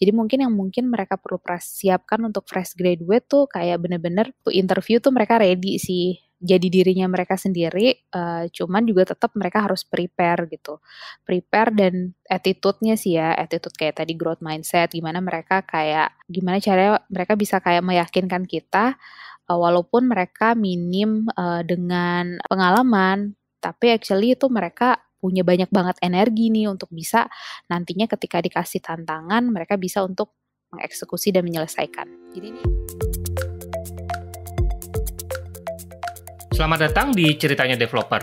Jadi mungkin yang mungkin mereka perlu persiapkan untuk fresh graduate tuh kayak bener-bener tuh interview tuh mereka ready sih jadi dirinya mereka sendiri, uh, cuman juga tetap mereka harus prepare gitu. Prepare dan attitude-nya sih ya, attitude kayak tadi growth mindset, gimana mereka kayak, gimana caranya mereka bisa kayak meyakinkan kita, uh, walaupun mereka minim uh, dengan pengalaman, tapi actually itu mereka punya banyak banget energi nih untuk bisa nantinya ketika dikasih tantangan mereka bisa untuk mengeksekusi dan menyelesaikan. Jadi ini Selamat datang di Ceritanya Developer.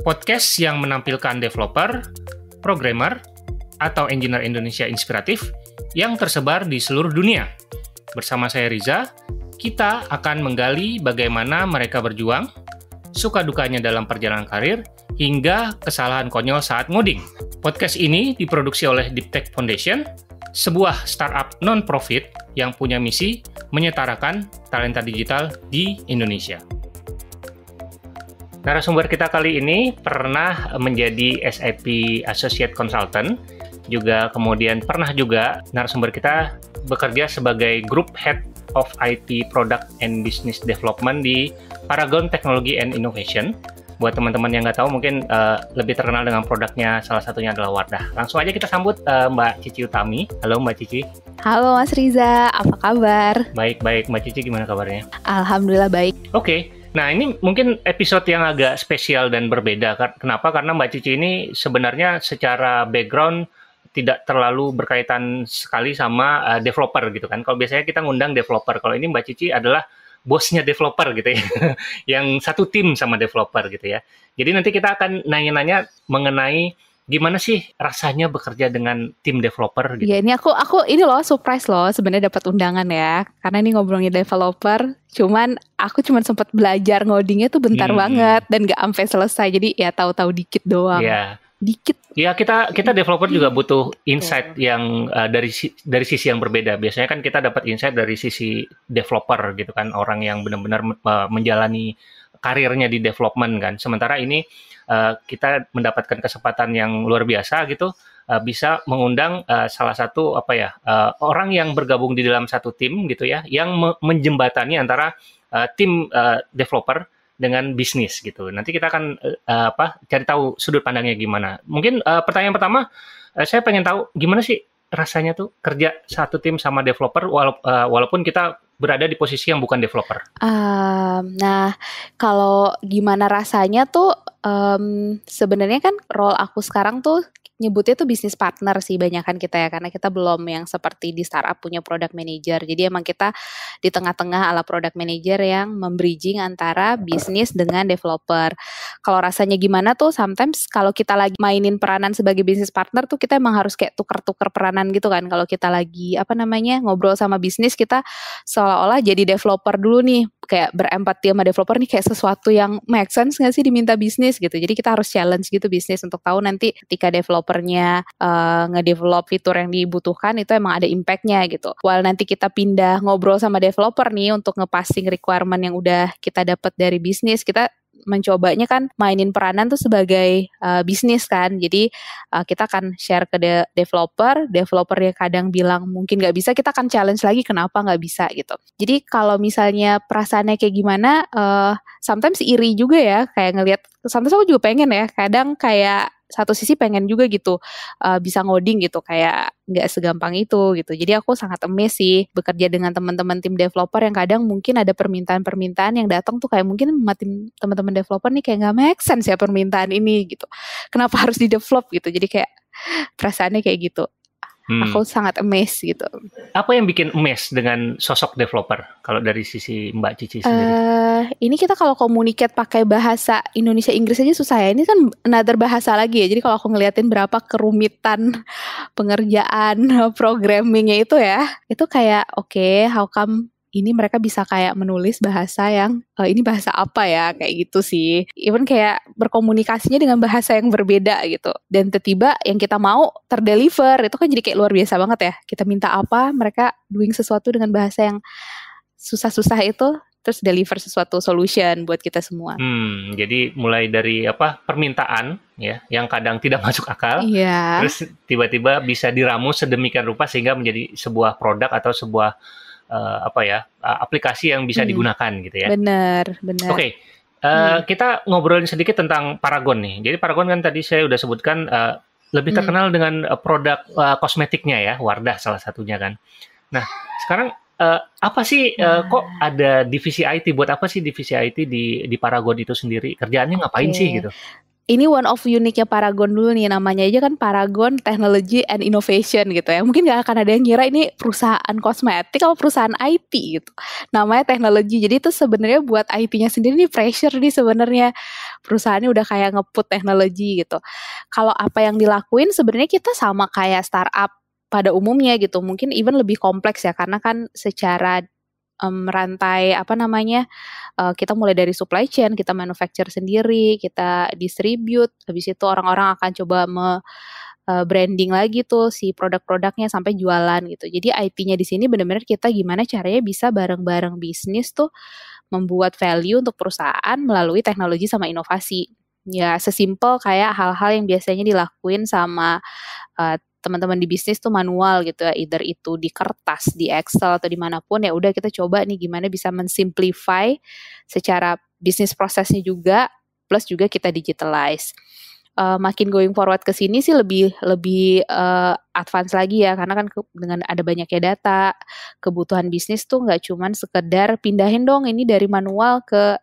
Podcast yang menampilkan developer, programmer, atau engineer Indonesia inspiratif yang tersebar di seluruh dunia. Bersama saya Riza, kita akan menggali bagaimana mereka berjuang, suka dukanya dalam perjalanan karir, hingga kesalahan konyol saat ngoding. Podcast ini diproduksi oleh Deep Tech Foundation, sebuah startup non-profit yang punya misi menyetarakan talenta digital di Indonesia. Narasumber kita kali ini pernah menjadi SAP Associate Consultant, juga kemudian pernah juga narasumber kita bekerja sebagai Group Head of IT Product and Business Development di Paragon Technology and Innovation, buat teman-teman yang nggak tahu mungkin uh, lebih terkenal dengan produknya salah satunya adalah Wardah. Langsung aja kita sambut uh, Mbak Cici Utami. Halo Mbak Cici. Halo Mas Riza, apa kabar? Baik-baik, Mbak Cici gimana kabarnya? Alhamdulillah baik. Oke. Okay. Nah ini mungkin episode yang agak spesial dan berbeda. Kenapa? Karena Mbak Cici ini sebenarnya secara background tidak terlalu berkaitan sekali sama uh, developer gitu kan. Kalau biasanya kita ngundang developer, kalau ini Mbak Cici adalah bosnya developer gitu ya, yang satu tim sama developer gitu ya. Jadi nanti kita akan nanya-nanya mengenai gimana sih rasanya bekerja dengan tim developer gitu. Ya ini aku aku ini loh surprise loh sebenarnya dapat undangan ya. Karena ini ngobrolnya developer, cuman aku cuman sempat belajar ngodingnya tuh bentar hmm. banget dan gak sampai selesai. Jadi ya tahu-tahu dikit doang. Iya dikit. Ya kita kita developer juga butuh insight yeah. yang uh, dari dari sisi yang berbeda. Biasanya kan kita dapat insight dari sisi developer gitu kan orang yang benar-benar eh, menjalani karirnya di development kan. Sementara ini uh, kita mendapatkan kesempatan yang luar biasa gitu uh, bisa mengundang uh, salah satu apa ya uh, orang yang bergabung di dalam satu tim gitu ya yang menjembatani antara uh, tim uh, developer dengan bisnis gitu. Nanti kita akan uh, apa cari tahu sudut pandangnya gimana. Mungkin uh, pertanyaan pertama uh, saya pengen tahu gimana sih rasanya tuh kerja satu tim sama developer wala uh, walaupun kita berada di posisi yang bukan developer? Um, nah, kalau gimana rasanya tuh um, sebenarnya kan role aku sekarang tuh nyebutnya tuh bisnis partner sih banyak kita ya karena kita belum yang seperti di startup punya product manager. Jadi emang kita di tengah-tengah ala product manager yang membridging antara bisnis dengan developer. Kalau rasanya gimana tuh sometimes kalau kita lagi mainin peranan sebagai bisnis partner tuh kita emang harus kayak tuker-tuker peranan gitu kan kalau kita lagi apa namanya ngobrol sama bisnis kita so seolah-olah jadi developer dulu nih kayak berempati sama developer nih kayak sesuatu yang make sense nggak sih diminta bisnis gitu. Jadi kita harus challenge gitu bisnis untuk tahu nanti ketika developernya uh, ngedevelop fitur yang dibutuhkan itu emang ada impactnya gitu. While nanti kita pindah ngobrol sama developer nih untuk nge-passing requirement yang udah kita dapat dari bisnis, kita mencobanya kan mainin peranan tuh sebagai uh, bisnis kan. Jadi uh, kita akan share ke de developer, developer yang kadang bilang mungkin nggak bisa, kita akan challenge lagi kenapa nggak bisa gitu. Jadi kalau misalnya perasaannya kayak gimana, uh, sometimes iri juga ya kayak ngelihat. Sometimes aku juga pengen ya, kadang kayak satu sisi pengen juga gitu uh, bisa ngoding gitu kayak nggak segampang itu gitu jadi aku sangat emes sih bekerja dengan teman-teman tim developer yang kadang mungkin ada permintaan-permintaan yang datang tuh kayak mungkin tim teman-teman developer nih kayak nggak make sense ya permintaan ini gitu kenapa harus di develop gitu jadi kayak perasaannya kayak gitu hmm. aku sangat amazed gitu. Apa yang bikin amazed dengan sosok developer kalau dari sisi Mbak Cici sendiri? Uh, ini kita kalau komunikat pakai bahasa Indonesia Inggris aja susah ya. Ini kan another bahasa lagi ya. Jadi kalau aku ngeliatin berapa kerumitan pengerjaan programmingnya itu ya, itu kayak oke, okay, how come ini mereka bisa kayak menulis bahasa yang e, ini bahasa apa ya kayak gitu sih even kayak berkomunikasinya dengan bahasa yang berbeda gitu dan tiba-tiba yang kita mau terdeliver itu kan jadi kayak luar biasa banget ya kita minta apa mereka doing sesuatu dengan bahasa yang susah-susah itu terus deliver sesuatu solution buat kita semua. Hmm, jadi mulai dari apa permintaan ya yang kadang tidak masuk akal, yeah. terus tiba-tiba bisa diramu sedemikian rupa sehingga menjadi sebuah produk atau sebuah uh, apa ya uh, aplikasi yang bisa hmm. digunakan gitu ya. Benar, benar. Oke. Okay. Uh, eh, hmm. Kita ngobrolin sedikit tentang Paragon nih. Jadi Paragon kan tadi saya udah sebutkan uh, lebih hmm. terkenal hmm. dengan uh, produk uh, kosmetiknya ya, Wardah salah satunya kan. Nah, sekarang uh, apa sih uh, kok ada divisi IT buat apa sih divisi IT di di Paragon itu sendiri? Kerjaannya ngapain okay. sih gitu? ini one of unique-nya Paragon dulu nih namanya aja kan Paragon Technology and Innovation gitu ya. Mungkin gak akan ada yang ngira ini perusahaan kosmetik atau perusahaan IT gitu. Namanya teknologi. Jadi itu sebenarnya buat IT-nya sendiri nih pressure nih sebenarnya perusahaannya udah kayak ngeput teknologi gitu. Kalau apa yang dilakuin sebenarnya kita sama kayak startup pada umumnya gitu. Mungkin even lebih kompleks ya karena kan secara um, rantai apa namanya uh, kita mulai dari supply chain kita manufacture sendiri kita distribute habis itu orang-orang akan coba me eh, branding lagi tuh si produk-produknya sampai jualan gitu jadi IP-nya di sini benar-benar kita gimana caranya bisa bareng-bareng bisnis tuh membuat value untuk perusahaan melalui teknologi sama inovasi ya sesimpel kayak hal-hal yang biasanya dilakuin sama uh, teman-teman di bisnis tuh manual gitu ya, either itu di kertas, di Excel atau dimanapun ya udah kita coba nih gimana bisa mensimplify secara bisnis prosesnya juga, plus juga kita digitalize. Uh, makin going forward ke sini sih lebih lebih uh, advance lagi ya karena kan ke, dengan ada banyaknya data kebutuhan bisnis tuh nggak cuman sekedar pindahin dong ini dari manual ke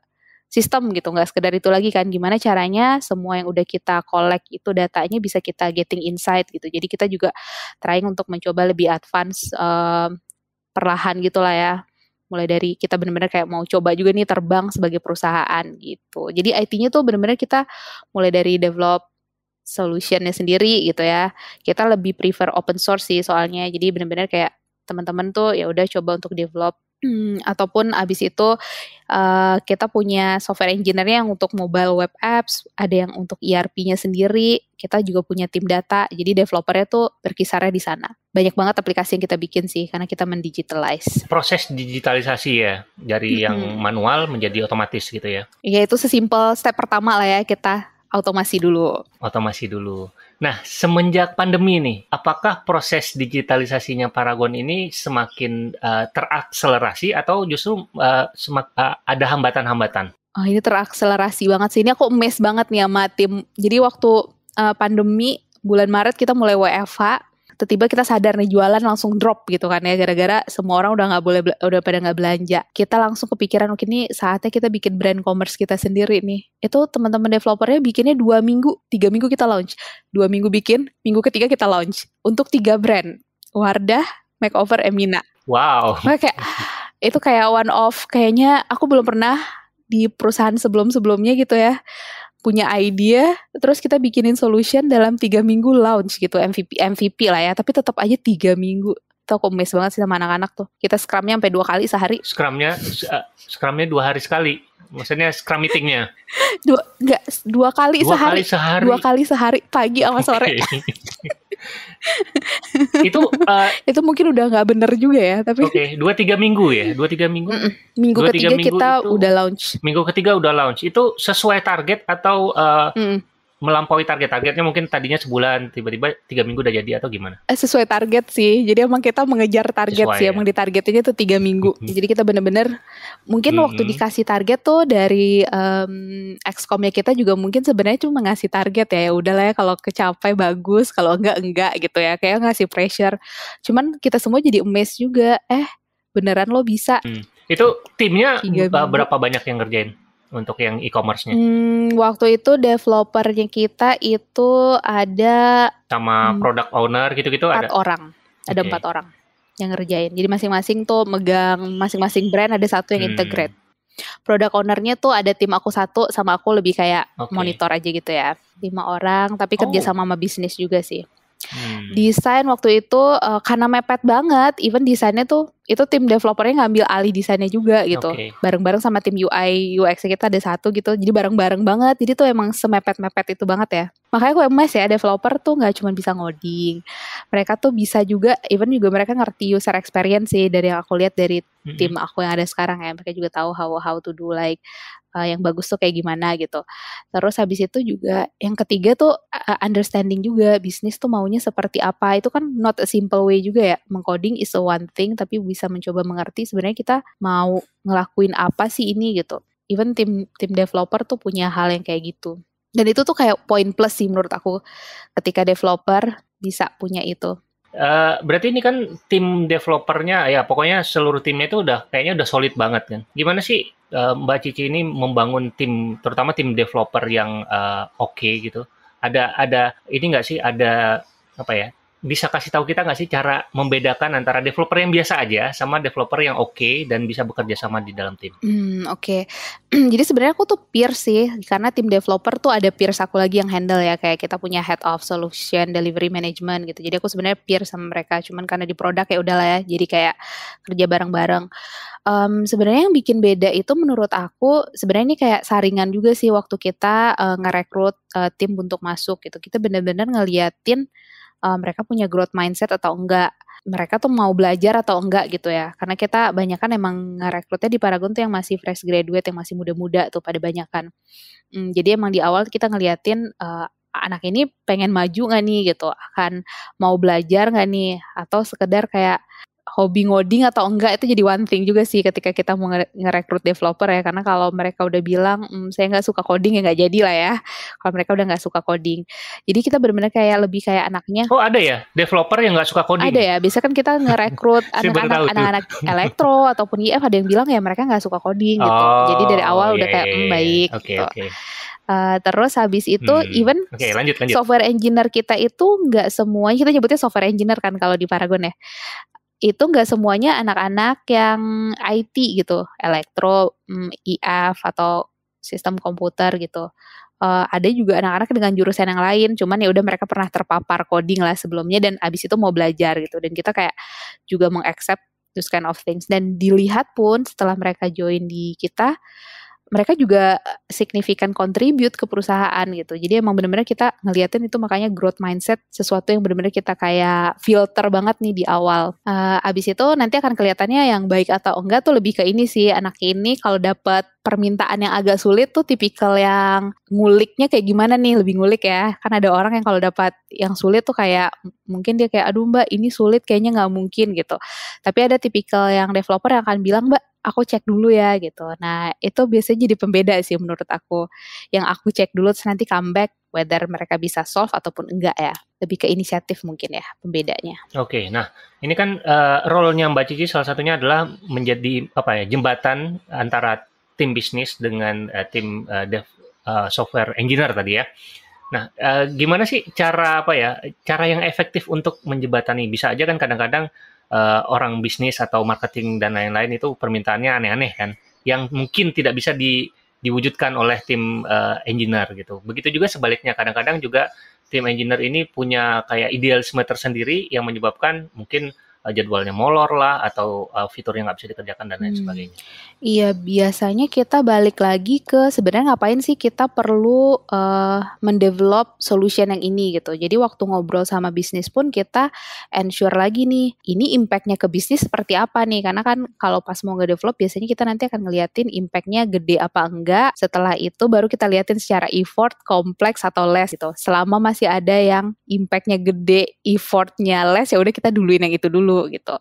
sistem gitu nggak sekedar itu lagi kan gimana caranya semua yang udah kita collect itu datanya bisa kita getting insight gitu jadi kita juga trying untuk mencoba lebih advance um, perlahan gitulah ya mulai dari kita benar-benar kayak mau coba juga nih terbang sebagai perusahaan gitu jadi IT-nya tuh benar-benar kita mulai dari develop solutionnya sendiri gitu ya kita lebih prefer open source sih soalnya jadi benar-benar kayak teman-teman tuh ya udah coba untuk develop Hmm, ataupun abis itu uh, kita punya software engineer yang untuk mobile web apps, ada yang untuk ERP-nya sendiri, kita juga punya tim data, jadi developernya tuh berkisarnya di sana. Banyak banget aplikasi yang kita bikin sih, karena kita mendigitalize. Proses digitalisasi ya, dari mm -hmm. yang manual menjadi otomatis gitu ya? Iya, itu sesimpel step pertama lah ya, kita otomasi dulu. Otomasi dulu. Nah, semenjak pandemi ini apakah proses digitalisasinya Paragon ini semakin uh, terakselerasi atau justru uh, semak, uh, ada hambatan-hambatan? Oh, ini terakselerasi banget sih. Ini aku mes banget nih sama tim. Jadi waktu uh, pandemi bulan Maret kita mulai WFH, tiba-tiba kita sadar nih jualan langsung drop gitu kan ya gara-gara semua orang udah nggak boleh udah pada nggak belanja kita langsung kepikiran mungkin ini saatnya kita bikin brand commerce kita sendiri nih itu teman-teman developernya bikinnya dua minggu tiga minggu kita launch dua minggu bikin minggu ketiga kita launch untuk tiga brand Wardah Makeover Emina wow kayak itu kayak one off kayaknya aku belum pernah di perusahaan sebelum-sebelumnya gitu ya punya idea, terus kita bikinin solution dalam tiga minggu launch gitu MVP MVP lah ya, tapi tetap aja tiga minggu. Tuh aku mes banget sih sama anak-anak tuh. Kita scrumnya sampai dua kali sehari. Scrumnya eh, scrumnya dua hari sekali. Maksudnya scrum meetingnya? dua enggak dua kali dua sehari. Kali sehari. Dua kali sehari pagi sama sore. Okay. itu uh, itu mungkin udah nggak bener juga ya tapi oke okay, dua tiga minggu ya dua tiga minggu mm -mm. minggu dua, ketiga minggu kita itu, udah launch minggu ketiga udah launch itu sesuai target atau uh, mm -mm melampaui target targetnya mungkin tadinya sebulan tiba-tiba tiga minggu udah jadi atau gimana eh, sesuai target sih jadi emang kita mengejar target sesuai, sih ya. emang targetnya tuh tiga minggu jadi kita bener-bener mungkin -hmm. waktu dikasih target tuh dari um, excomnya kita juga mungkin sebenarnya cuma ngasih target ya ya udahlah ya kalau kecapai bagus kalau enggak enggak gitu ya kayak ngasih pressure cuman kita semua jadi amazed juga eh beneran lo bisa hmm. itu timnya berapa banyak yang ngerjain untuk yang e-commerce-nya? Hmm, waktu itu developernya kita itu ada sama hmm, product owner gitu-gitu ada. Empat orang, ada okay. empat orang yang ngerjain. Jadi masing-masing tuh megang masing-masing brand ada satu yang hmm. integrate. Product ownernya tuh ada tim aku satu sama aku lebih kayak okay. monitor aja gitu ya. Lima orang tapi oh. kerja sama sama bisnis juga sih. Hmm. Desain waktu itu uh, karena mepet banget, even desainnya tuh itu tim developernya ngambil alih desainnya juga gitu. Bareng-bareng okay. sama tim UI UX kita ada satu gitu. Jadi bareng-bareng banget. Jadi tuh emang semepet-mepet itu banget ya. Makanya gue emes ya developer tuh nggak cuma bisa ngoding. Mereka tuh bisa juga even juga mereka ngerti user experience sih dari yang aku lihat dari -hmm. tim aku yang ada sekarang ya. Mereka juga tahu how how to do like uh, yang bagus tuh kayak gimana gitu. Terus habis itu juga yang ketiga tuh uh, understanding juga bisnis tuh maunya seperti apa. Itu kan not a simple way juga ya. Mengcoding is a one thing tapi bisa mencoba mengerti sebenarnya kita mau ngelakuin apa sih ini gitu. Even tim tim developer tuh punya hal yang kayak gitu. Dan itu tuh kayak poin plus sih menurut aku ketika developer bisa punya itu. Uh, berarti ini kan tim developernya ya pokoknya seluruh timnya itu udah kayaknya udah solid banget kan. Gimana sih uh, Mbak Cici ini membangun tim terutama tim developer yang uh, oke okay, gitu? Ada ada ini enggak sih ada apa ya bisa kasih tahu kita nggak sih cara membedakan antara developer yang biasa aja sama developer yang oke okay dan bisa bekerja sama di dalam tim? Hmm, oke. Okay. Jadi sebenarnya aku tuh peer sih karena tim developer tuh ada peer aku lagi yang handle ya kayak kita punya head of solution delivery management gitu. Jadi aku sebenarnya peer sama mereka cuman karena di produk ya udahlah ya. Jadi kayak kerja bareng-bareng. Um, sebenarnya yang bikin beda itu menurut aku sebenarnya ini kayak saringan juga sih waktu kita uh, ngerekrut uh, tim untuk masuk gitu. Kita benar-benar ngeliatin uh, mereka punya growth mindset atau enggak mereka tuh mau belajar atau enggak gitu ya karena kita banyak kan emang ngerekrutnya di Paragon tuh yang masih fresh graduate yang masih muda-muda tuh pada banyak kan hmm, jadi emang di awal kita ngeliatin uh, anak ini pengen maju nggak nih gitu akan mau belajar nggak nih atau sekedar kayak hobi ngoding atau enggak itu jadi one thing juga sih ketika kita mau ngerekrut developer ya karena kalau mereka udah bilang mmm, saya nggak suka coding ya nggak jadi lah ya kalau mereka udah nggak suka coding jadi kita benar-benar kayak lebih kayak anaknya oh ada ya developer yang nggak suka coding ada ya biasa kan kita ngerekrut anak-anak anak elektro ataupun IF ada yang bilang ya mereka nggak suka coding gitu. oh, gitu jadi dari awal yeah, udah kayak mmm, baik okay, gitu okay. Uh, eh, terus habis itu hmm. even okay, lanjut, lanjut. software engineer kita itu nggak semuanya kita nyebutnya software engineer kan kalau di Paragon ya itu nggak semuanya anak-anak yang IT gitu, elektro, mm, IF atau sistem komputer gitu. Uh, ada juga anak-anak dengan jurusan yang lain, cuman ya udah mereka pernah terpapar coding lah sebelumnya dan abis itu mau belajar gitu. Dan kita kayak juga mengaccept those kind of things dan dilihat pun setelah mereka join di kita mereka juga eh, signifikan contribute ke perusahaan gitu. Jadi emang bener-bener kita ngeliatin itu makanya growth mindset sesuatu yang bener-bener kita kayak filter banget nih di awal. Uh, abis itu nanti akan kelihatannya yang baik atau enggak tuh lebih ke ini sih anak ini kalau dapat permintaan yang agak sulit tuh tipikal yang nguliknya kayak gimana nih lebih ngulik ya kan ada orang yang kalau dapat yang sulit tuh kayak mungkin dia kayak aduh mbak ini sulit kayaknya nggak mungkin gitu tapi ada tipikal yang developer yang akan bilang mbak aku cek dulu ya gitu. Nah itu biasanya jadi pembeda sih menurut aku. Yang aku cek dulu terus nanti comeback whether mereka bisa solve ataupun enggak ya. Lebih ke inisiatif mungkin ya pembedanya. Oke, okay, nah ini kan uh, role-nya Mbak Cici salah satunya adalah menjadi apa ya jembatan antara tim bisnis dengan uh, tim uh, dev, uh, software engineer tadi ya. Nah, uh, gimana sih cara apa ya cara yang efektif untuk menjembatani? Bisa aja kan kadang-kadang uh, orang bisnis atau marketing dan lain-lain itu permintaannya aneh-aneh kan yang mungkin tidak bisa di, diwujudkan oleh tim uh, engineer gitu. Begitu juga sebaliknya kadang-kadang juga tim engineer ini punya kayak idealisme tersendiri yang menyebabkan mungkin uh, jadwalnya molor lah atau uh, eh, yang nggak bisa dikerjakan dan lain hmm. sebagainya. Iya, biasanya kita balik lagi ke sebenarnya ngapain sih kita perlu uh, mendevelop solution yang ini gitu. Jadi waktu ngobrol sama bisnis pun kita ensure lagi nih, ini impactnya ke bisnis seperti apa nih? Karena kan kalau pas mau nggak develop biasanya kita nanti akan ngeliatin impactnya gede apa enggak. Setelah itu baru kita liatin secara effort, kompleks atau less gitu. Selama masih ada yang impactnya gede, effortnya less ya udah kita duluin yang itu dulu dulu gitu.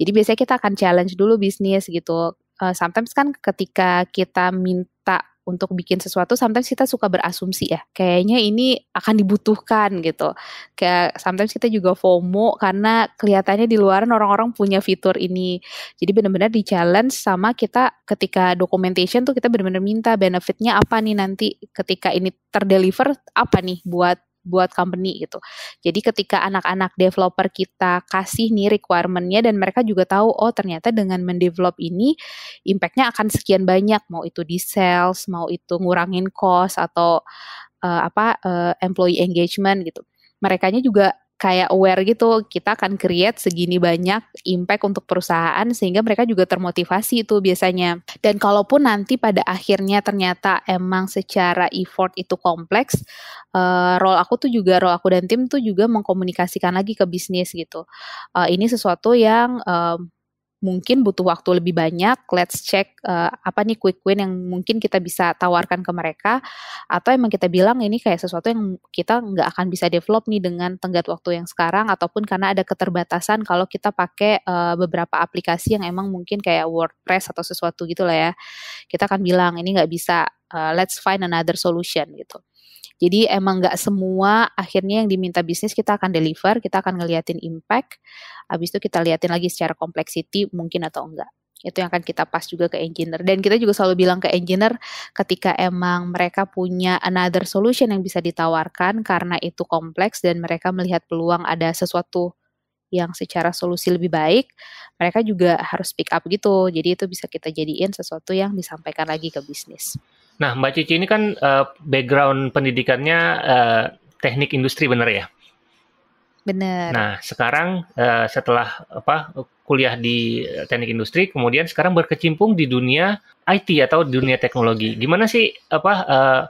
Jadi biasanya kita akan challenge dulu bisnis gitu. Uh, sometimes kan ketika kita minta untuk bikin sesuatu sometimes kita suka berasumsi ya kayaknya ini akan dibutuhkan gitu kayak sometimes kita juga FOMO karena kelihatannya di luar orang-orang punya fitur ini jadi benar-benar di challenge sama kita ketika documentation tuh kita benar-benar minta benefitnya apa nih nanti ketika ini terdeliver apa nih buat buat company gitu. Jadi ketika anak-anak developer kita kasih nih requirementnya dan mereka juga tahu oh ternyata dengan mendevelop ini impactnya akan sekian banyak mau itu di sales, mau itu ngurangin cost atau uh, apa uh, employee engagement gitu. Mereka juga kayak aware gitu kita akan create segini banyak impact untuk perusahaan sehingga mereka juga termotivasi itu biasanya dan kalaupun nanti pada akhirnya ternyata emang secara effort itu kompleks uh, role aku tuh juga role aku dan tim tuh juga mengkomunikasikan lagi ke bisnis gitu uh, ini sesuatu yang uh, mungkin butuh waktu lebih banyak. Let's check uh, apa nih quick win yang mungkin kita bisa tawarkan ke mereka, atau emang kita bilang ini kayak sesuatu yang kita nggak akan bisa develop nih dengan tenggat waktu yang sekarang, ataupun karena ada keterbatasan kalau kita pakai uh, beberapa aplikasi yang emang mungkin kayak WordPress atau sesuatu gitu lah ya. Kita akan bilang ini nggak bisa, uh, let's find another solution gitu. Jadi emang nggak semua akhirnya yang diminta bisnis kita akan deliver, kita akan ngeliatin impact, habis itu kita liatin lagi secara kompleksity mungkin atau enggak. Itu yang akan kita pas juga ke engineer. Dan kita juga selalu bilang ke engineer ketika emang mereka punya another solution yang bisa ditawarkan karena itu kompleks dan mereka melihat peluang ada sesuatu yang secara solusi lebih baik, mereka juga harus pick up gitu. Jadi itu bisa kita jadiin sesuatu yang disampaikan lagi ke bisnis. Nah, Mbak Cici ini kan uh, background pendidikannya uh, teknik industri benar ya? Benar. Nah, sekarang uh, setelah apa kuliah di teknik industri, kemudian sekarang berkecimpung di dunia IT atau dunia teknologi. Gimana sih apa uh,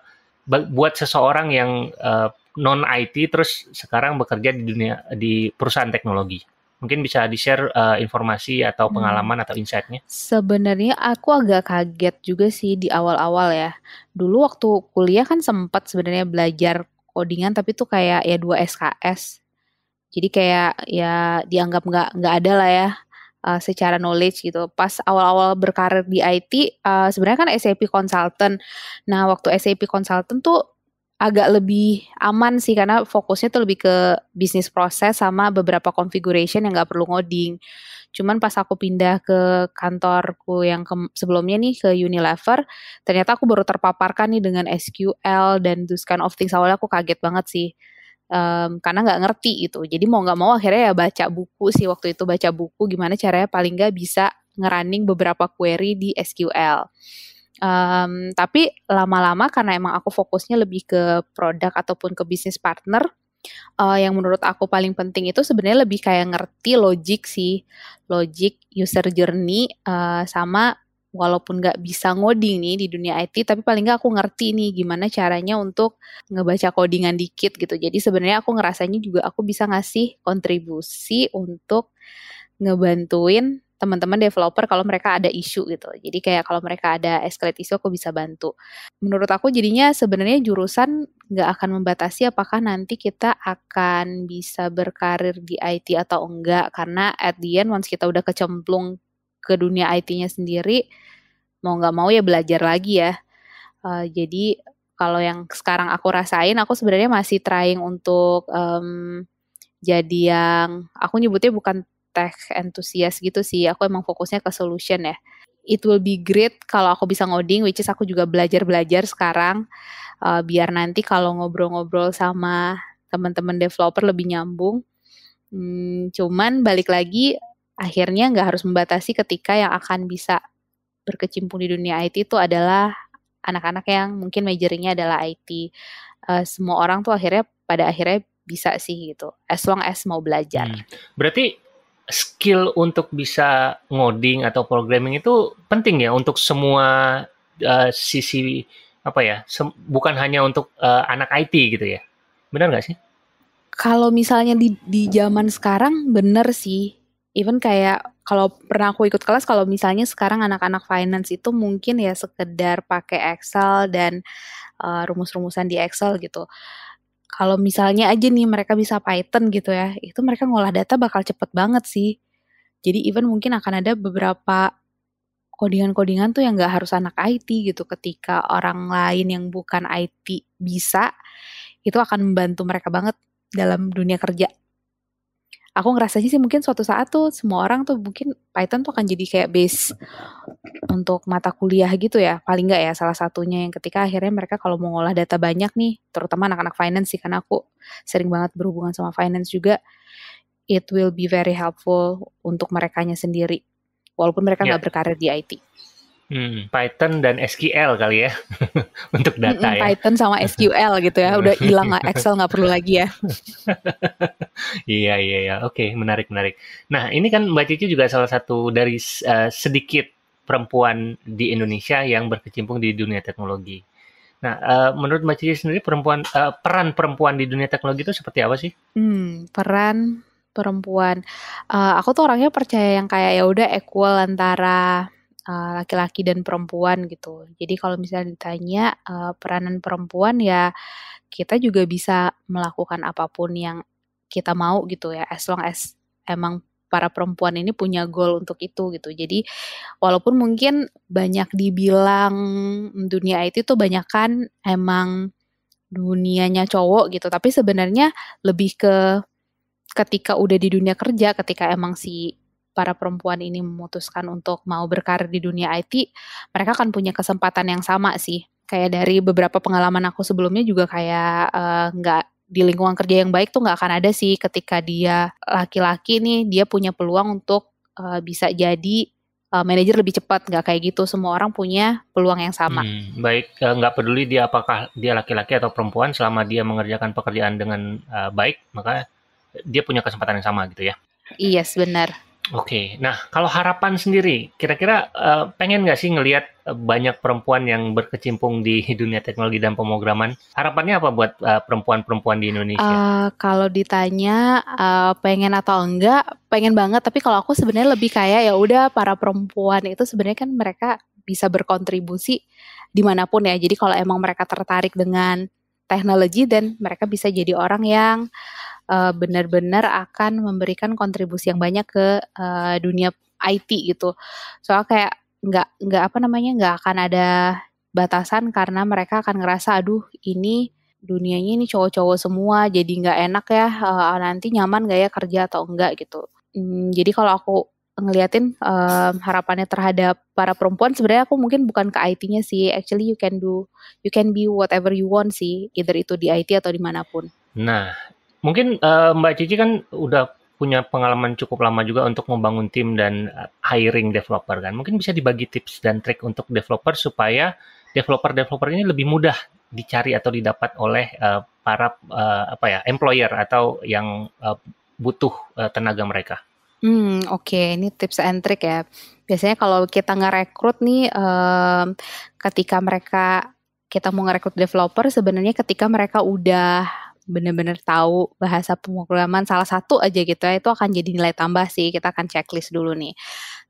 buat seseorang yang uh, non IT terus sekarang bekerja di dunia di perusahaan teknologi? Mungkin bisa di-share uh, informasi atau hmm. pengalaman hmm. atau insight-nya. Sebenarnya aku agak kaget juga sih di awal-awal ya. Dulu waktu kuliah kan sempat sebenarnya belajar codingan tapi tuh kayak ya dua SKS. Jadi kayak ya dianggap nggak nggak ada lah ya uh, secara knowledge gitu. Pas awal-awal berkarir di IT, uh, eh, sebenarnya kan SAP consultant. Nah, waktu SAP consultant tuh agak lebih aman sih karena fokusnya tuh lebih ke bisnis proses sama beberapa configuration yang nggak perlu ngoding. Cuman pas aku pindah ke kantorku yang ke, sebelumnya nih ke Unilever, ternyata aku baru terpaparkan nih dengan SQL dan those kind of things. Awalnya aku kaget banget sih. Um, karena nggak ngerti itu. jadi mau nggak mau akhirnya ya baca buku sih waktu itu baca buku gimana caranya paling nggak bisa ngerunning beberapa query di SQL. Um, tapi lama-lama karena emang aku fokusnya lebih ke produk ataupun ke bisnis partner, uh, yang menurut aku paling penting itu sebenarnya lebih kayak ngerti logik sih, logik user journey uh, sama walaupun nggak bisa ngoding nih di dunia IT, tapi paling nggak aku ngerti nih gimana caranya untuk ngebaca codingan dikit gitu. Jadi sebenarnya aku ngerasanya juga aku bisa ngasih kontribusi untuk ngebantuin teman-teman developer kalau mereka ada isu gitu. Jadi kayak kalau mereka ada escalate isu aku bisa bantu. Menurut aku jadinya sebenarnya jurusan nggak akan membatasi apakah nanti kita akan bisa berkarir di IT atau enggak karena at the end once kita udah kecemplung ke dunia IT-nya sendiri mau nggak mau ya belajar lagi ya. Uh, jadi kalau yang sekarang aku rasain aku sebenarnya masih trying untuk um, jadi yang aku nyebutnya bukan tech enthusiast gitu sih. Aku emang fokusnya ke solution ya. It will be great kalau aku bisa ngoding, which is aku juga belajar-belajar sekarang. Uh, biar nanti kalau ngobrol-ngobrol sama teman-teman developer lebih nyambung. Hmm, cuman balik lagi, akhirnya nggak harus membatasi ketika yang akan bisa berkecimpung di dunia IT itu adalah anak-anak yang mungkin majoringnya adalah IT. Uh, eh, semua orang tuh akhirnya pada akhirnya bisa sih gitu, as long as mau belajar. Hmm. Berarti skill untuk bisa ngoding atau programming itu penting ya untuk semua uh, sisi apa ya bukan hanya untuk uh, anak IT gitu ya benar nggak sih kalau misalnya di di zaman sekarang benar sih even kayak kalau pernah aku ikut kelas kalau misalnya sekarang anak-anak finance itu mungkin ya sekedar pakai Excel dan uh, rumus-rumusan di Excel gitu kalau misalnya aja nih mereka bisa Python gitu ya, itu mereka ngolah data bakal cepet banget sih. Jadi even mungkin akan ada beberapa kodingan-kodingan tuh yang gak harus anak IT gitu ketika orang lain yang bukan IT bisa itu akan membantu mereka banget dalam dunia kerja aku ngerasanya sih mungkin suatu saat tuh semua orang tuh mungkin Python tuh akan jadi kayak base untuk mata kuliah gitu ya paling nggak ya salah satunya yang ketika akhirnya mereka kalau mau ngolah data banyak nih terutama anak-anak finance sih karena aku sering banget berhubungan sama finance juga it will be very helpful untuk merekanya sendiri walaupun mereka nggak yeah. berkarir di IT. Hmm, Python dan SQL kali ya untuk data hmm, ya. Python sama SQL gitu ya, udah hilang Excel nggak perlu lagi ya. iya iya iya, oke okay, menarik menarik. Nah ini kan Mbak Cici juga salah satu dari uh, sedikit perempuan di Indonesia yang berkecimpung di dunia teknologi. Nah, uh, menurut Mbak Cici sendiri perempuan uh, peran perempuan di dunia teknologi itu seperti apa sih? Hmm, peran perempuan. Uh, aku tuh orangnya percaya yang kayak ya udah equal antara Eh, laki-laki uh, dan perempuan gitu. Jadi kalau misalnya ditanya uh, peranan perempuan ya kita juga bisa melakukan apapun yang kita mau gitu ya as long as emang para perempuan ini punya goal untuk itu gitu. Jadi walaupun mungkin banyak dibilang dunia IT itu banyak kan emang dunianya cowok gitu, tapi sebenarnya lebih ke ketika udah di dunia kerja, ketika emang si para perempuan ini memutuskan untuk mau berkarir di dunia IT, mereka akan punya kesempatan yang sama sih. Kayak dari beberapa pengalaman aku sebelumnya juga kayak eh, nggak uh, di lingkungan kerja yang baik tuh nggak akan ada sih ketika dia laki-laki nih dia punya peluang untuk uh, bisa jadi uh, manajer lebih cepat nggak kayak gitu semua orang punya peluang yang sama hmm, baik nggak peduli dia apakah dia laki-laki atau perempuan selama dia mengerjakan pekerjaan dengan uh, baik maka dia punya kesempatan yang sama gitu ya yes iya, benar Oke, nah kalau harapan sendiri, kira-kira uh, pengen nggak sih ngelihat uh, banyak perempuan yang berkecimpung di dunia teknologi dan pemrograman? Harapannya apa buat perempuan eh, perempuan-perempuan di Indonesia? Uh, kalau ditanya uh, pengen atau enggak, pengen banget. Tapi kalau aku sebenarnya lebih kayak ya udah para perempuan itu sebenarnya kan mereka bisa berkontribusi dimanapun ya. Jadi kalau emang mereka tertarik dengan teknologi dan mereka bisa jadi orang yang uh, benar-benar akan memberikan kontribusi yang banyak ke uh, dunia IT gitu. Soal kayak nggak nggak apa namanya nggak akan ada batasan karena mereka akan ngerasa aduh ini dunianya ini cowok-cowok semua jadi nggak enak ya uh, nanti nyaman gak ya kerja atau enggak gitu hmm, jadi kalau aku ngeliatin um, harapannya terhadap para perempuan sebenarnya aku mungkin bukan ke IT-nya sih actually you can do you can be whatever you want sih either itu di IT atau dimanapun nah Mungkin uh, Mbak Cici kan udah punya pengalaman cukup lama juga untuk membangun tim dan eh, hiring developer kan. Mungkin bisa dibagi tips dan trik untuk developer supaya developer-developer ini lebih mudah dicari atau didapat oleh uh, para uh, apa ya employer atau yang uh, butuh uh, tenaga mereka. Hmm, oke, okay. ini tips and trick ya. Biasanya kalau kita ngerekrut nih, um, ketika mereka kita mau ngerekrut developer, sebenarnya ketika mereka udah benar-benar tahu bahasa pemrograman salah satu aja gitu ya itu akan jadi nilai tambah sih kita akan checklist dulu nih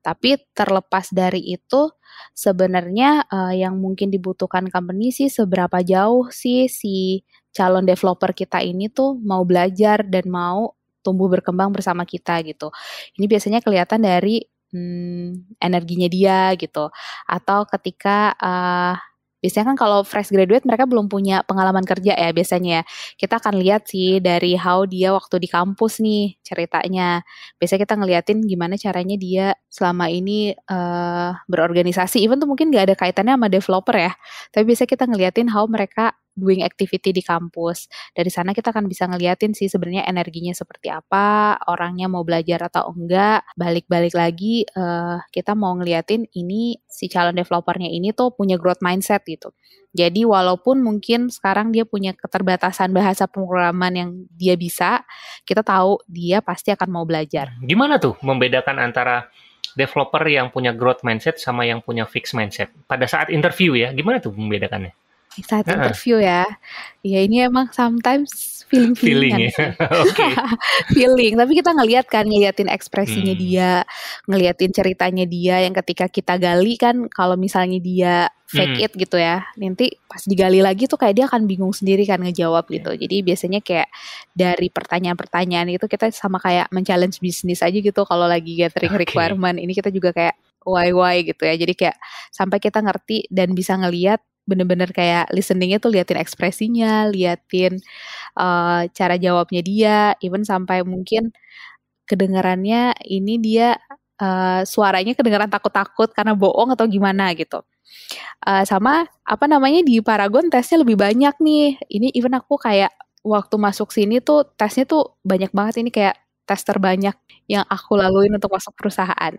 tapi terlepas dari itu sebenarnya uh, yang mungkin dibutuhkan company sih seberapa jauh sih si calon developer kita ini tuh mau belajar dan mau tumbuh berkembang bersama kita gitu ini biasanya kelihatan dari hmm, energinya dia gitu atau ketika uh, Biasanya kan kalau fresh graduate mereka belum punya pengalaman kerja ya biasanya ya. Kita akan lihat sih dari how dia waktu di kampus nih ceritanya. Biasanya kita ngeliatin gimana caranya dia selama ini uh, berorganisasi. Even tuh mungkin gak ada kaitannya sama developer ya. Tapi biasanya kita ngeliatin how mereka doing activity di kampus. Dari sana kita akan bisa ngeliatin sih sebenarnya energinya seperti apa, orangnya mau belajar atau enggak. Balik-balik lagi uh, kita mau ngeliatin ini si calon developernya ini tuh punya growth mindset gitu. Jadi walaupun mungkin sekarang dia punya keterbatasan bahasa pemrograman yang dia bisa, kita tahu dia pasti akan mau belajar. Hmm, gimana tuh membedakan antara developer yang punya growth mindset sama yang punya fixed mindset? Pada saat interview ya, gimana tuh membedakannya? saat uh interview ya. Ya ini emang sometimes kan. feeling feeling ya. feeling, tapi kita ngeliat kan ngeliatin ekspresinya hmm. dia, ngeliatin ceritanya dia yang ketika kita gali kan kalau misalnya dia fake hmm. it gitu ya. Nanti pas digali lagi tuh kayak dia akan bingung sendiri kan ngejawab gitu. Yeah. Jadi biasanya kayak dari pertanyaan-pertanyaan itu kita sama kayak men-challenge bisnis aja gitu kalau lagi gathering okay. requirement. Ini kita juga kayak why why gitu ya. Jadi kayak sampai kita ngerti dan bisa ngeliat bener-bener kayak listeningnya tuh liatin ekspresinya, liatin uh, cara jawabnya dia, even sampai mungkin kedengarannya ini dia uh, suaranya kedengaran takut-takut karena bohong atau gimana gitu. Uh, sama apa namanya di Paragon tesnya lebih banyak nih. Ini even aku kayak waktu masuk sini tuh tesnya tuh banyak banget ini kayak tes terbanyak yang aku laluin untuk masuk perusahaan.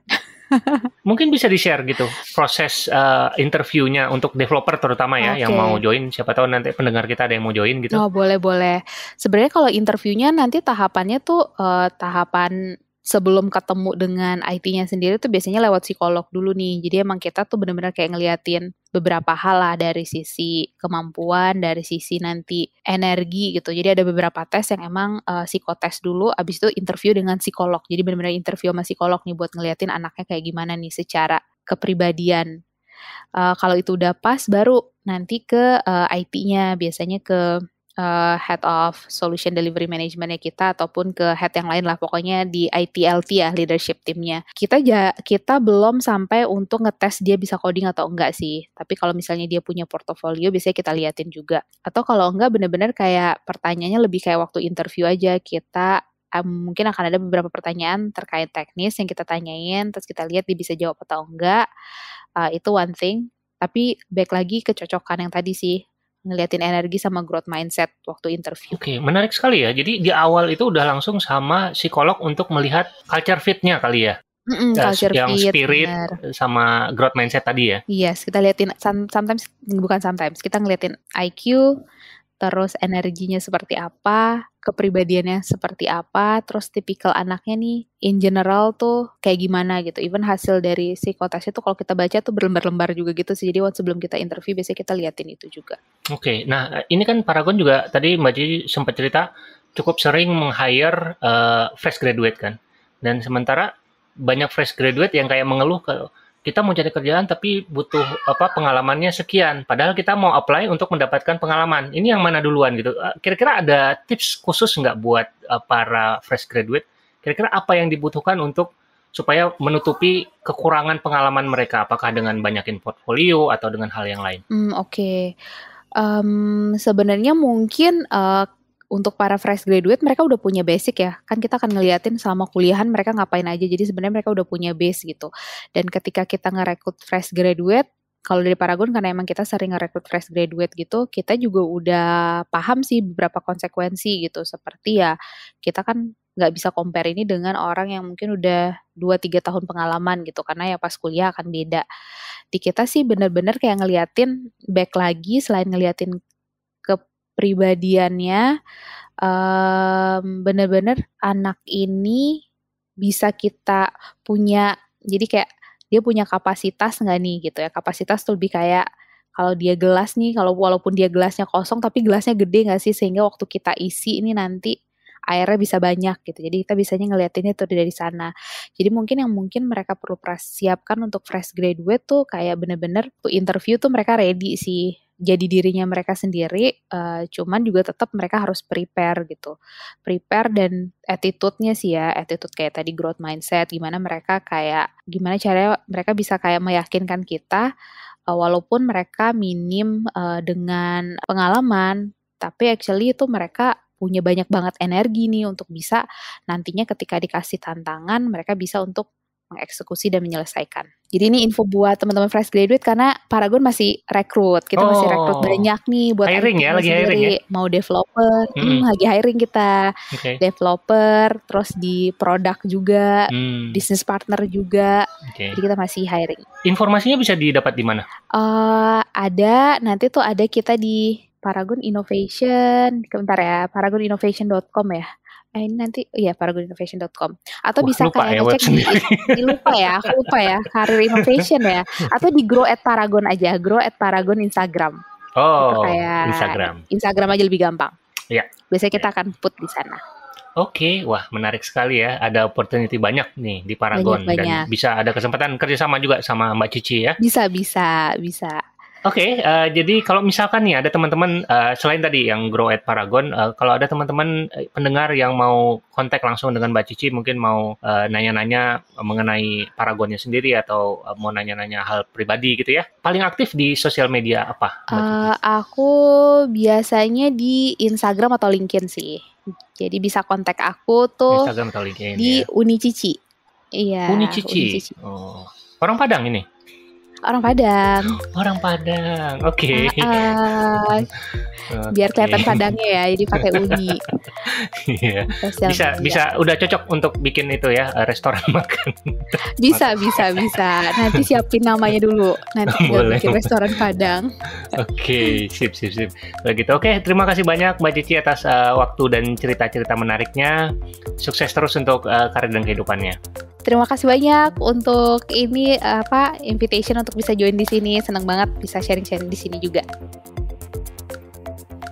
Mungkin bisa di-share gitu proses uh, interviewnya untuk developer terutama ya okay. yang mau join siapa tahu nanti pendengar kita ada yang mau join gitu. Oh, boleh boleh. Sebenarnya kalau interviewnya nanti tahapannya tuh uh, tahapan sebelum ketemu dengan IT-nya sendiri tuh biasanya lewat psikolog dulu nih. Jadi emang kita tuh bener-bener kayak ngeliatin beberapa hal lah dari sisi kemampuan, dari sisi nanti energi gitu. Jadi ada beberapa tes yang emang uh, psikotes dulu, abis itu interview dengan psikolog. Jadi bener-bener interview sama psikolog nih buat ngeliatin anaknya kayak gimana nih secara kepribadian. Uh, kalau itu udah pas, baru nanti ke uh, eh, IT-nya, biasanya ke uh, head of solution delivery managementnya kita ataupun ke head yang lain lah pokoknya di ITLT ya leadership timnya kita ja, kita belum sampai untuk ngetes dia bisa coding atau enggak sih tapi kalau misalnya dia punya portofolio biasanya kita liatin juga atau kalau enggak bener-bener kayak pertanyaannya lebih kayak waktu interview aja kita mungkin akan ada beberapa pertanyaan terkait teknis yang kita tanyain terus kita lihat dia bisa jawab atau enggak uh, itu one thing tapi back lagi kecocokan yang tadi sih ngeliatin energi sama growth mindset waktu interview. Oke, okay, menarik sekali ya. Jadi di awal itu udah langsung sama psikolog untuk melihat culture fitnya kali ya. Mm-mm, nah, culture yang fit, spirit bener. sama growth mindset tadi ya. Yes, kita liatin sometimes bukan sometimes kita ngeliatin IQ, terus energinya seperti apa, kepribadiannya seperti apa, terus tipikal anaknya nih in general tuh kayak gimana gitu. Even hasil dari psikotesnya tuh kalau kita baca tuh berlembar-lembar juga gitu sih. Jadi waktu sebelum kita interview biasanya kita liatin itu juga. Oke, okay. nah ini kan Paragon juga tadi Mbak Ji sempat cerita cukup sering meng-hire uh, fresh graduate kan. Dan sementara banyak fresh graduate yang kayak mengeluh kalau kita mau cari kerjaan tapi butuh apa pengalamannya sekian padahal kita mau apply untuk mendapatkan pengalaman ini yang mana duluan gitu eh, kira-kira ada tips khusus nggak buat uh, para fresh graduate kira-kira apa yang dibutuhkan untuk supaya menutupi kekurangan pengalaman mereka apakah dengan banyakin portfolio atau dengan hal yang lain hmm, oke okay. um, sebenarnya mungkin uh, untuk para fresh graduate mereka udah punya basic ya kan kita akan ngeliatin selama kuliahan mereka ngapain aja jadi sebenarnya mereka udah punya base gitu dan ketika kita ngerekrut fresh graduate kalau dari Paragon karena emang kita sering ngerekrut fresh graduate gitu, kita juga udah paham sih beberapa konsekuensi gitu. Seperti ya kita kan nggak bisa compare ini dengan orang yang mungkin udah 2-3 tahun pengalaman gitu. Karena ya pas kuliah akan beda. Di kita sih bener-bener kayak ngeliatin back lagi selain ngeliatin kepribadiannya um, bener-bener anak ini bisa kita punya jadi kayak dia punya kapasitas nggak nih gitu ya kapasitas tuh lebih kayak kalau dia gelas nih kalau walaupun dia gelasnya kosong tapi gelasnya gede nggak sih sehingga waktu kita isi ini nanti airnya bisa banyak gitu jadi kita bisanya ngeliatinnya tuh dari sana jadi mungkin yang mungkin mereka perlu persiapkan untuk fresh graduate tuh kayak bener-bener interview tuh mereka ready sih jadi dirinya mereka sendiri, uh, cuman juga tetap mereka harus prepare gitu. Prepare dan attitude-nya sih ya, attitude kayak tadi growth mindset, gimana mereka kayak, gimana caranya mereka bisa kayak meyakinkan kita, uh, walaupun mereka minim uh, dengan pengalaman, tapi actually itu mereka punya banyak banget energi nih untuk bisa nantinya ketika dikasih tantangan mereka bisa untuk mengeksekusi dan menyelesaikan. Jadi ini info buat teman-teman fresh graduate karena Paragon masih rekrut, kita oh, masih rekrut oh. banyak nih buat hiring ya, lagi sendiri. hiring ya. Mau developer, mm -hmm. hmm, lagi hiring kita. Okay. Developer, terus di produk juga, mm. business partner juga. Okay. Jadi kita masih hiring. Informasinya bisa didapat di mana? Uh, ada nanti tuh ada kita di Paragon Innovation, Sebentar ya, paragoninnovation.com ya eh, ini nanti ya paragoninnovation.com atau Wah, bisa kalian ya, cek di, di lupa ya aku lupa ya karir innovation ya atau di grow at paragon aja grow at paragon instagram oh kayak instagram instagram aja lebih gampang ya biasanya kita iya. akan put di sana Oke, okay. wah menarik sekali ya. Ada opportunity banyak nih di Paragon banyak, dan bisa ada kesempatan kerjasama juga sama Mbak Cici ya. Bisa, bisa, bisa. Oke, okay, uh, eh, jadi kalau misalkan nih ada teman-teman uh, selain tadi yang grow at Paragon, uh, kalau ada teman-teman pendengar yang mau kontak langsung dengan Mbak Cici, mungkin mau nanya nanya-nanya mengenai Paragonnya sendiri atau uh, mau nanya-nanya hal pribadi gitu ya, paling aktif di sosial media apa? uh, Aku biasanya di Instagram atau LinkedIn sih. Jadi bisa kontak aku tuh Instagram atau LinkedIn, di ya. Uni Cici. Iya. Uni Cici. Oh, orang Padang ini? orang Padang. Orang Padang, oke. Okay. Uh, okay. Biar kelihatan Padangnya ya, jadi pakai uni. yeah. Iya. Bisa, bisa, bisa. Udah cocok untuk bikin itu ya eh, restoran makan. bisa, bisa, bisa. Nanti siapin namanya dulu. Nanti Boleh. bikin restoran Padang. oke, okay. sip, sip, sip. Begitu. Oke, okay, terima kasih banyak Mbak Cici atas uh, waktu dan cerita-cerita menariknya. Sukses terus untuk uh, karir dan kehidupannya terima kasih banyak untuk ini apa invitation untuk bisa join di sini. Senang banget bisa sharing-sharing di sini juga.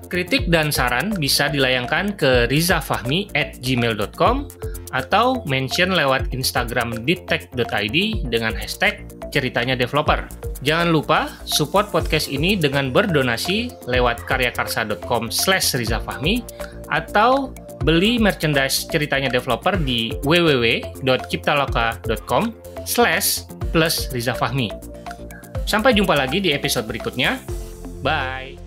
Kritik dan saran bisa dilayangkan ke rizafahmi at gmail.com atau mention lewat Instagram detect.id dengan hashtag ceritanya developer. Jangan lupa support podcast ini dengan berdonasi lewat karyakarsa.com slash rizafahmi atau beli merchandise ceritanya developer di www.kiptaloka.com slash plus Riza Fahmi. Sampai jumpa lagi di episode berikutnya. Bye!